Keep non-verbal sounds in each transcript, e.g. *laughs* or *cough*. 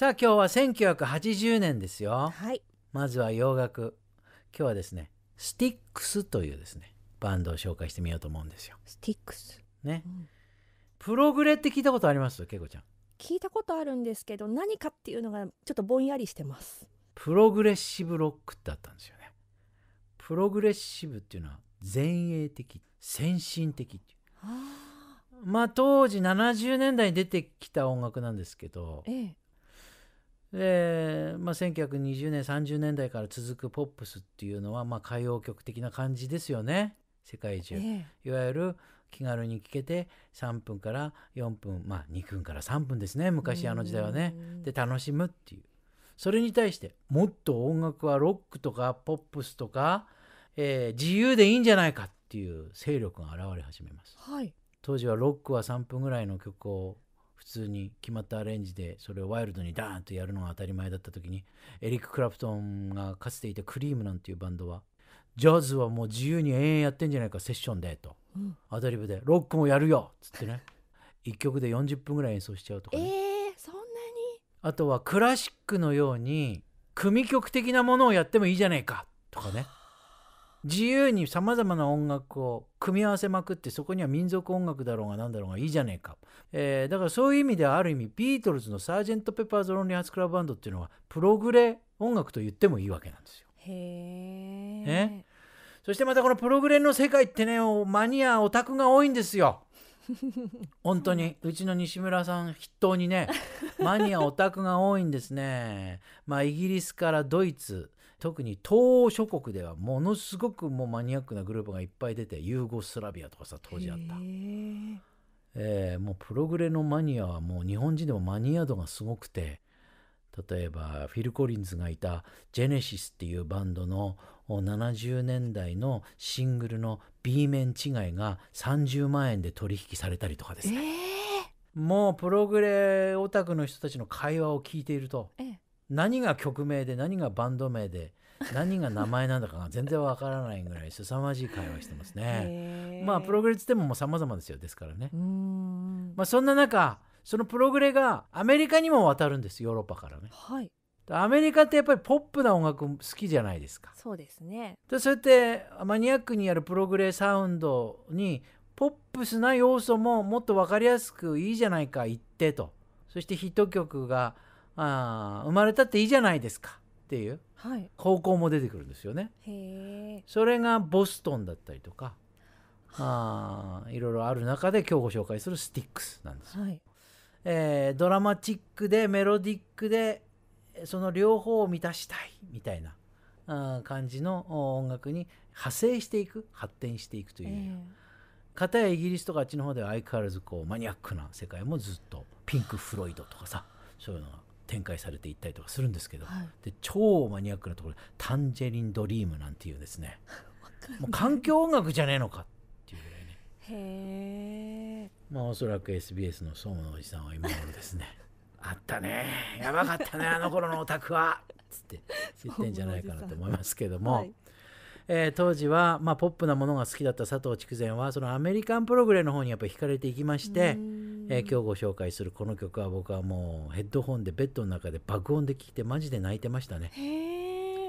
さあ今日は1980年ですよ。はい。まずは洋楽。今日はですね、スティックスというですね、バンドを紹介してみようと思うんですよ。スティックス。ね。うん、プログレって聞いたことありますけいこちゃん。聞いたことあるんですけど、何かっていうのがちょっとぼんやりしてます。プログレッシブロックってあったんですよね。プログレッシブっていうのは前衛的、先進的っていう。あまあ当時70年代に出てきた音楽なんですけど、ええ、で、まあ、1920年30年代から続くポップスっていうのは、まあ、歌謡曲的な感じですよね世界中、いわゆる気軽に聴けて3分から4分まあ2分から3分ですね昔あの時代はねで楽しむっていうそれに対してもっと音楽はロックとかポップスとか、えー、自由でいいんじゃないかっていう勢力が現れ始めます、はい、当時はロックは3分ぐらいの曲を普通に決まったアレンジでそれをワイルドにダーンとやるのが当たり前だった時にエリック・クラプトンがかつていたクリームなんていうバンドはジャズはもう自由に延々やってんじゃないかセッションでと、うん、アドリブでロックもやるよっつってね1曲で40分ぐらい演奏しちゃうとか、ね、えー、そんなにあとはクラシックのように組曲的なものをやってもいいじゃないかとかね自由にさまざまな音楽を組み合わせまくってそこには民族音楽だろうが何だろうがいいじゃねえか、えー、だからそういう意味ではある意味ビートルズの「サージェント・ペッパーズ・ロンリー・ハーツ・クラブ・バンド」っていうのはプログレ音楽と言ってもいいわけなんですよ。へえ、ね。そしてまたこのプログレの世界ってねマニアオタクが多いんですよ。*laughs* 本当にうちの西村さん筆頭にねマニアオタクが多いんですね。まあイギリスからドイツ特に東欧諸国ではものすごくもうマニアックなグループがいっぱい出てユーゴスラビアとかさ当時あった。えー、もうプログレのマニアはもう日本人でもマニア度がすごくて例えばフィル・コリンズがいたジェネシスっていうバンドの70年代のシングルの B 面違いが30万円で取引されたりとかですね、えー、もうプログレオタクの人たちの会話を聞いていると、え何が曲名で何がバンド名で何が名前なんだかが全然わからないぐらい凄まじい会話してますね。まあプログレつってももう様々ですよですからね。まあそんな中そのプログレがアメリカにも渡るんですヨーロッパからね。はい。アメリカってやっぱりポップな音楽好きじゃないですか。そうですね。でそうやってマニアックにやるプログレサウンドにポップスな要素ももっと分かりやすくいいじゃないか言ってと。そしてヒット曲があ生まれたっていいじゃないですかっていう高校も出てくるんですよね。はい、それがボストンだったりとかあいろいろある中で今日ご紹介するスティックスなんです、はい、えー、ドラマチックでメロディックでその両方を満たしたいみたいな感じの音楽に派生していく発展していくという、えー、やイギリスとかあっちの方では相変わらずこうマニアックな世界もずっとピンク・フロイドとかさそういうのが展開されていったりとかするんですけど、はい、で超マニアックなところタンジェリン・ドリームなんていうですね *laughs* もう環境音楽じゃねえのかっていうぐらいねへえまあおそらく SBS の総務のおじさんは今頃ですね *laughs* あったねやばかったね *laughs* あの頃のオタクはっつって言ってんじゃないかなと思いますけども、はい、えー、当時は、まあ、ポップなものが好きだった佐藤筑前はそのアメリカンプログレの方にやっぱ惹かれていきまして、えー、今日ご紹介するこの曲は僕はもうヘッドホンでベッドの中で爆音で聴いてマジで泣いてましたね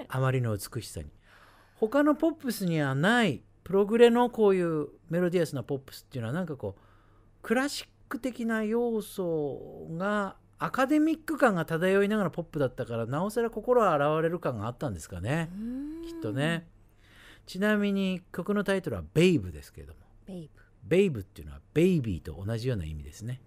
あまりの美しさに他のポップスにはないプログレのこういうメロディアスなポップスっていうのはなんかこうクラシック的な要素がアカデミック感が漂いながらポップだったからなおさら心が現れる感があったんですかねきっとねちなみに曲のタイトルは「ベイブ」ですけれども「ベイブ」ベイブっていうのはベイビーと同じような意味ですね。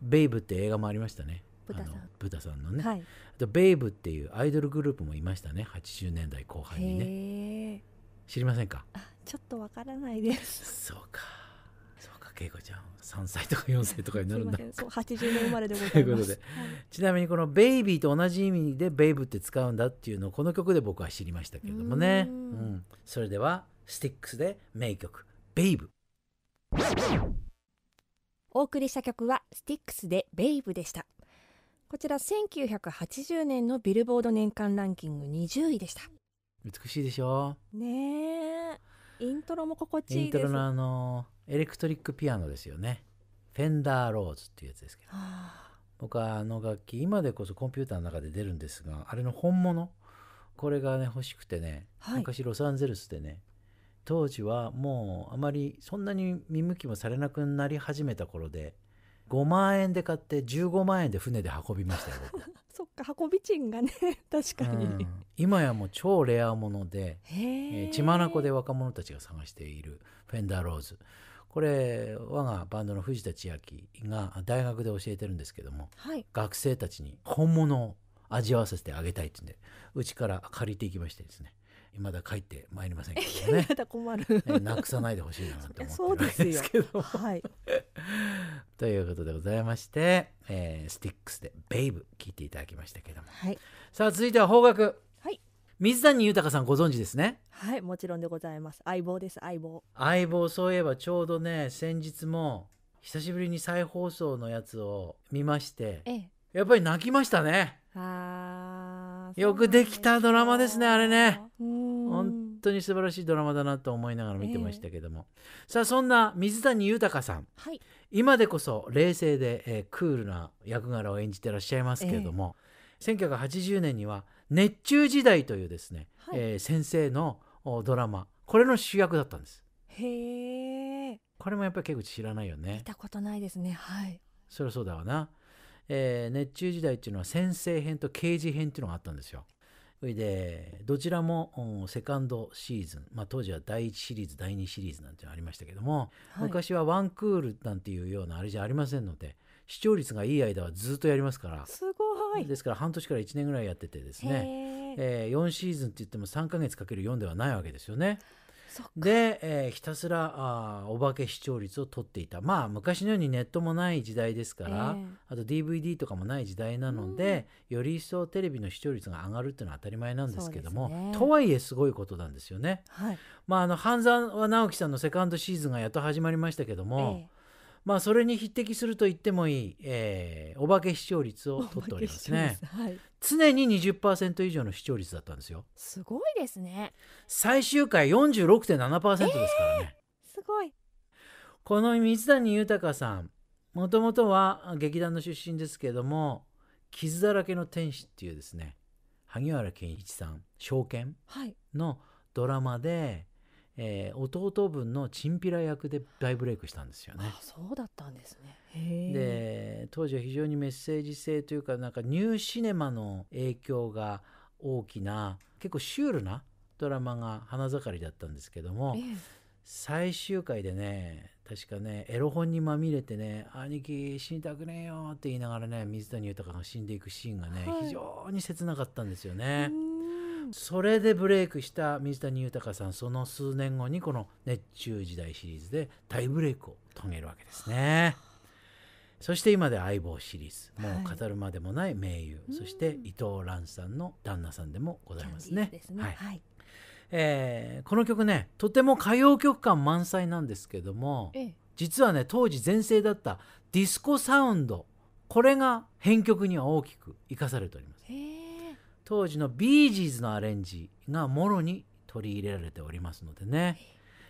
ベイブって映画もありましたね。ブタさんブタさんのね、はい、あとベイブっていうアイドルグループもいましたね80年代後半にね知りませんかちょっとわからないですそうかそうか恵子ちゃん3歳とか4歳とかになるんだそう80年生まれでございますということで、はい、ちなみにこのベイビーと同じ意味でベイブって使うんだっていうのをこの曲で僕は知りましたけれどもねうん、それではスティックスで名曲「ベイブ」お送りした曲はスティックスでベイブでした。こちら1980年のビルボード年間ランキング20位でした。美しいでしょねえ。イントロも心地いいイントロのあの、エレクトリックピアノですよね。フェンダーローズっていうやつですけど。僕はあの楽器、今でこそコンピューターの中で出るんですが、あれの本物。これがね、欲しくてね、はい、昔ロサンゼルスでね、当時はもうあまりそんなに見向きもされなくなり始めた頃で5万円で買って15万円で船で運びましたよ *laughs* そっか運び賃がね *laughs* 確かに、うん、今やもう超レアもので、えー、血眼で若者たちが探しているフェンダーローズこれ我がバンドの藤田千秋が大学で教えてるんですけども、はい、学生たちに本物を味わわせてあげたいってんでうちから借りていきましてですねまだ帰ってまいりませんけどね。*laughs* 困る。なくさないでほしいななん思ってる *laughs* わですけど。はい。*laughs* ということでございまして、えー、スティックスで「ベイブ」聞いていただきましたけども。はい、さあ続いては方角。はい。水谷豊さんご存知ですね。はい、もちろんでございます。相棒です、相棒。相棒、そういえばちょうどね、先日も久しぶりに再放送のやつを見まして、ええ、やっぱり泣きましたね。あよくできたドラマですねあれね。うん当に素晴らしいドラマだなと思いながら見てましたけども、えー、さあそんな水谷豊さん、はい、今でこそ冷静で、えー、クールな役柄を演じてらっしゃいますけれども、えー、1980年には「熱中時代」というですね、はい、えー、先生のドラマこれの主役だったんです。へえ。これもやっぱり結構知らないよね。見たことないですね。はい。そりゃそうだわな。えー、熱中時代っていうのは先生編と刑事編っていうのがあったんですよ。それで、どちらもセカンドシーズン、まあ、当時は第1シリーズ、第2シリーズなんてありましたけども、はい、昔はワンクールなんていうようなあれじゃありませんので、視聴率がいい間はずっとやりますから、すごいですから半年から1年ぐらいやっててですね、えー、4シーズンって言っても3か月かける4ではないわけですよね。で、えー、ひたすらあお化け視聴率を取っていたまあ昔のようにネットもない時代ですから、えー、あと DVD とかもない時代なので、うん、より一層テレビの視聴率が上がるっていうのは当たり前なんですけども、ね、とはいえすごいことなんですよね。はい、まああの半沢直樹さんのセカンドシーズンがやっと始まりましたけども、えーまあ、それに匹敵すると言ってもいい、えー、お化け視聴率を取っておりますね。はい、常に20%以上の視聴率だったんですよ。すごいですね。最終回46.7%ですからね。えー、すごい。この水谷豊さん、もともとは劇団の出身ですけども、傷だらけの天使っていうですね、萩原健一さん、証券のドラマで、えー、弟分のチンピラ役で大ブレイクしたんですよね。あそうだったんですねで当時は非常にメッセージ性というかなんかニューシネマの影響が大きな結構シュールなドラマが花盛りだったんですけども、えー、最終回でね確かねエロ本にまみれてね「兄貴死にたくねえよ」って言いながらね水谷豊が死んでいくシーンがね、はい、非常に切なかったんですよね。それでブレイクした水谷豊さんその数年後にこの「熱中時代」シリーズで大ブレイクを遂げるわけですね。そして今で相棒シリーズもう語るまでもない名優、はい、そして伊藤蘭さんの旦那さんでもございますね。はい、えー、この曲ねとても歌謡曲感満載なんですけども、ええ、実はね当時全盛だったディスコサウンドこれが編曲には大きく生かされております。当時のビージーズのアレンジがもろに取り入れられておりますのでね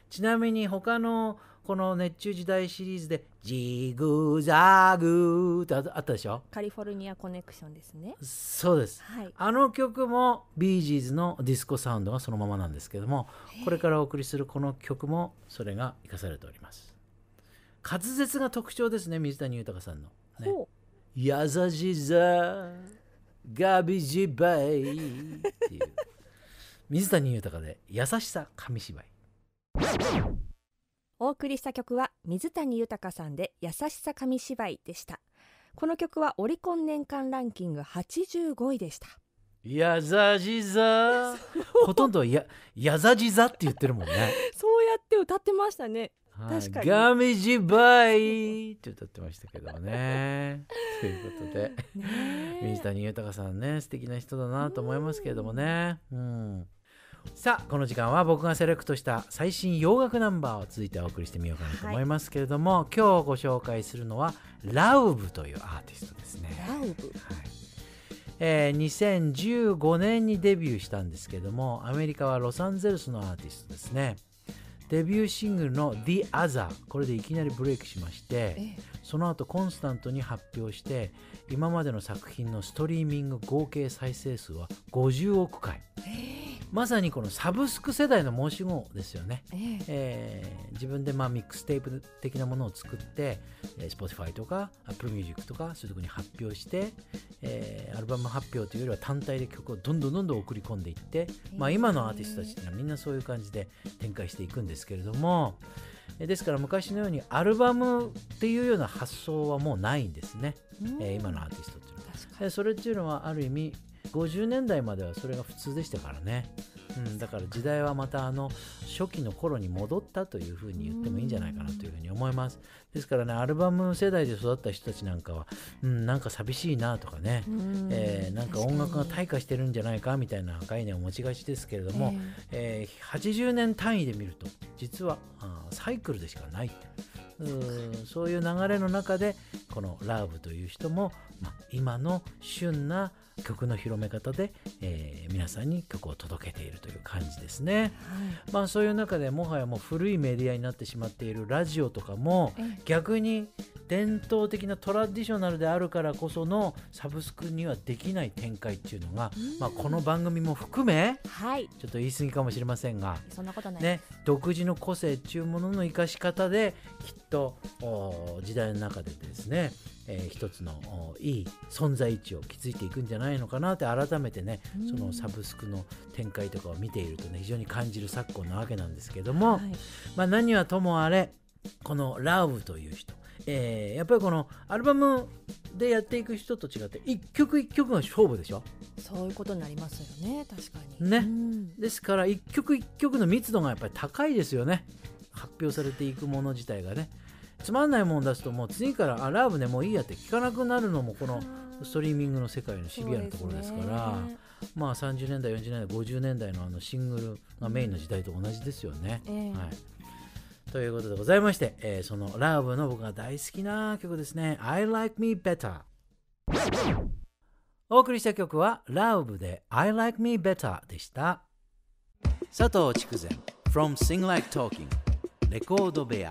ちなみに他のこの熱中時代シリーズで「ジグザグ」ってあったでしょカリフォルニアコネクションですねそうです、はい、あの曲もビージーズのディスコサウンドがそのままなんですけどもこれからお送りするこの曲もそれが生かされております滑舌が特徴ですね水谷豊さんの、ね、やざじざガビジバイっていう水谷豊で優しさ紙芝居お送りした曲は水谷豊さんで優しさ紙芝居でしたこの曲はオリコン年間ランキング85位でした優しさほとんどややざじざって言ってるもんね *laughs* そうやって歌ってましたね確かにガミジバイ *laughs* って歌ってましたけどね *laughs* ということで水谷豊さんね素敵な人だなと思いますけれどもねうんさあこの時間は僕がセレクトした最新洋楽ナンバーを続いてお送りしてみようかなと思いますけれども、はい、今日ご紹介するのはラウブというアーティストですね。ラウブ、はいえー、2015年にデビューしたんですけどもアメリカはロサンゼルスのアーティストですね。デビューシングルの「The Other」これでいきなりブレイクしまして、その後コンスタントに発表して今までの作品のストリーミング合計再生数は50億回、まさにこのサブスク世代の申し子ですよね、えー、自分でまあミックステープ的なものを作って Spotify とか Apple Music とかそういうとこに発表して、えー、アルバム発表というよりは単体で曲をどんどんどんどん送り込んでいって、まあ、今のアーティストたちってのはみんなそういう感じで展開していくんですですけれどもですから昔のようにアルバムっていうような発想はもうないんですね、えー、今のアーティストっていうのは。それっていうのはある意味50年代まではそれが普通でしたからね。うん、だから時代はまたあの初期の頃に戻ったというふうに言ってもいいんじゃないかなというふうに思います。ですからね、アルバム世代で育った人たちなんかは、うん、なんか寂しいなとかね、えー、なんか音楽が退化してるんじゃないかみたいな概念を持ちがちですけれども、えー、えー、80年単位で見ると、実はあサイクルでしかない。うんそういう流れの中でこのラーブという人も、まあ、今の旬な曲の広め方で、えー、皆さんに曲を届けているという感じですね、はい、まあ、そういう中でもはやもう古いメディアになってしまっているラジオとかも逆に伝統的なトラディショナルであるからこそのサブスクにはできない展開っていうのが、まあ、この番組も含め、はい、ちょっと言い過ぎかもしれませんがそんなことない、ね、独自の個性っていうものの生かし方できっと時代の中でですねえー、一つのいい存在位置を築いていくんじゃないのかなって改めてね、うん、そのサブスクの展開とかを見ているとね非常に感じる昨今なわけなんですけども、はい、まあ、何はともあれこのラウという人えー、やっぱりこのアルバムでやっていく人と違って一曲一曲が勝負でしょそういうことになりますよね確かにね、うん、ですから一曲一曲の密度がやっぱり高いですよね発表されていくもの自体がねつまんないもん出すともう次から「あラブねもういいや」って聞かなくなるのもこのストリーミングの世界のシビアなところですからまあ30年代40年代50年代のあのシングルがメインの時代と同じですよね、えー、はい、ということでございまして、えー、そのラーブの僕が大好きな曲ですね。I Like Me Better。お送りした曲はラーブで I Like Me Better でした。佐藤筑前 From Sing Like Talking レコード部屋。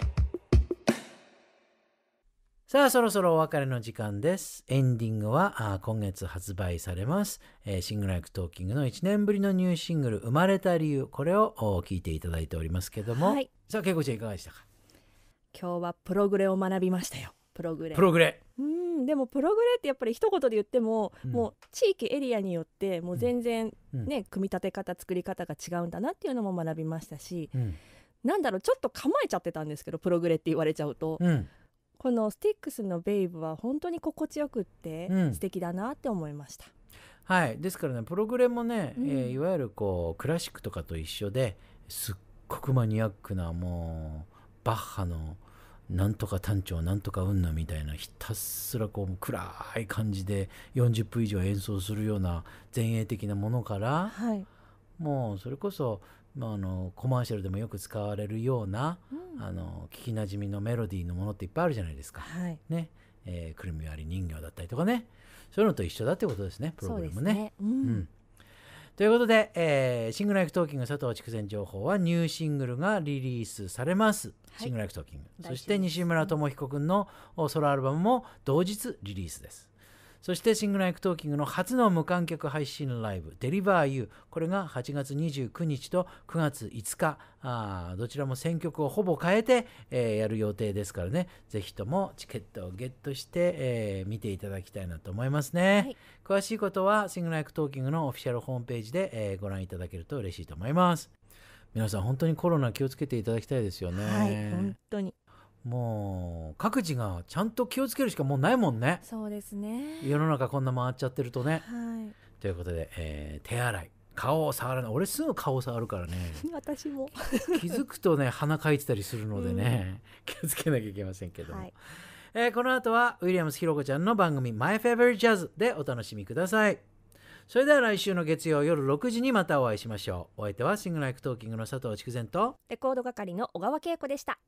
さあ、そろそろお別れの時間です。エンディングはあ今月発売されます、えー、シングルライクトーキングの1年ぶりのニューシングル、生まれた理由、これを聞いていただいておりますけども、はい、さあ、けいこちゃんいかがでしたか今日はプログレを学びましたよ。プログレ。プログレ。うんでもプログレってやっぱり一言で言っても、うん、もう地域エリアによってもう全然ね、うん、組み立て方作り方が違うんだなっていうのも学びましたし、うん、なんだろうちょっと構えちゃってたんですけどプログレって言われちゃうと、うん、このスティックスの「ベイブ」は本当に心地よくって、素敵だなって思いました。はい、ですからねプログレもね、うん、えー、いわゆるこうクラシックとかと一緒ですっごくマニアックなもうバッハのなんとか単調なんとかうんぬみたいなひたすらこう暗い感じで40分以上演奏するような前衛的なものから、はい、もうそれこそまあ、あのコマーシャルでもよく使われるような、うん、あの聞きなじみのメロディーのものっていっぱいあるじゃないですか。はい、ねえー、くるみ割り人形だったりとかねそういうのと一緒だってことですねプログラムね。ということで、えー、シングルライフトーキング佐藤筑前情報はニューシングルがリリースされます、はい、シングルライフトーキングそして西村智彦君のソロアルバムも同日リリースですそしてシングライクトーキングの初の無観客配信ライブ、デリバー u これが8月29日と9月5日、あどちらも選曲をほぼ変えて、えー、やる予定ですからね、ぜひともチケットをゲットして、えー、見ていただきたいなと思いますね。はい、詳しいことはシングライクトーキングのオフィシャルホームページで、えー、ご覧いただけると嬉しいと思います。皆さん本当にコロナ気をつけていただきたいですよね。はい、本当にもう各自がちゃんと気をつけるしかもうないもんねそうですね世の中こんな回っちゃってるとね、はい、ということで、えー、手洗い顔を触らない俺すぐ顔触るからね *laughs* 私も気づくとね *laughs* 鼻かいてたりするのでね、うん、気をつけなきゃいけませんけども、はい、えー、この後はウィリアムスひろこちゃんの番組「My f ェ v o r i t Jazz」でお楽しみくださいそれでは来週の月曜夜6時にまたお会いしましょうお相手はシングライクトーキングの佐藤筑前とレコード係の小川恵子でした